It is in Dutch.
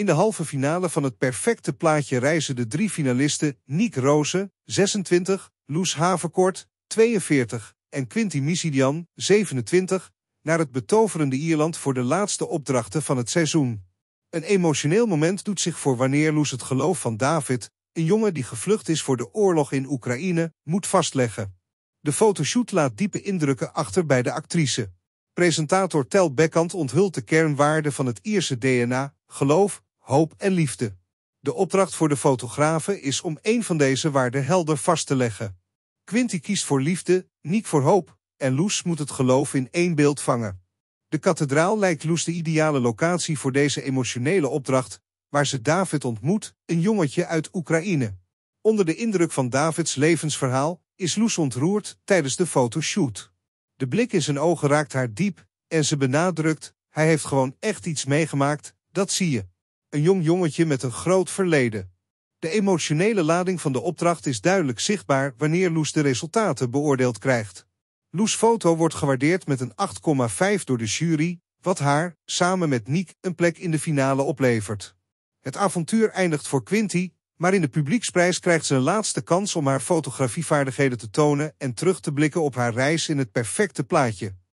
In de halve finale van het perfecte plaatje reizen de drie finalisten Niek Rozen, 26, Loes Haverkort, 42 en Quinty Misidian, 27, naar het betoverende Ierland voor de laatste opdrachten van het seizoen. Een emotioneel moment doet zich voor wanneer Loes het geloof van David, een jongen die gevlucht is voor de oorlog in Oekraïne, moet vastleggen. De fotoshoot laat diepe indrukken achter bij de actrice. Presentator Tel Bekkant onthult de kernwaarden van het Ierse DNA, geloof, hoop en liefde. De opdracht voor de fotografen is om één van deze waarden helder vast te leggen. Quinty kiest voor liefde, niet voor hoop, en Loes moet het geloof in één beeld vangen. De kathedraal lijkt Loes de ideale locatie voor deze emotionele opdracht, waar ze David ontmoet, een jongetje uit Oekraïne. Onder de indruk van Davids levensverhaal is Loes ontroerd tijdens de fotoshoot. De blik in zijn ogen raakt haar diep en ze benadrukt, hij heeft gewoon echt iets meegemaakt, dat zie je een jong jongetje met een groot verleden. De emotionele lading van de opdracht is duidelijk zichtbaar wanneer Loes de resultaten beoordeeld krijgt. Loes' foto wordt gewaardeerd met een 8,5 door de jury, wat haar, samen met Niek, een plek in de finale oplevert. Het avontuur eindigt voor Quinty, maar in de publieksprijs krijgt ze een laatste kans om haar fotografievaardigheden te tonen en terug te blikken op haar reis in het perfecte plaatje.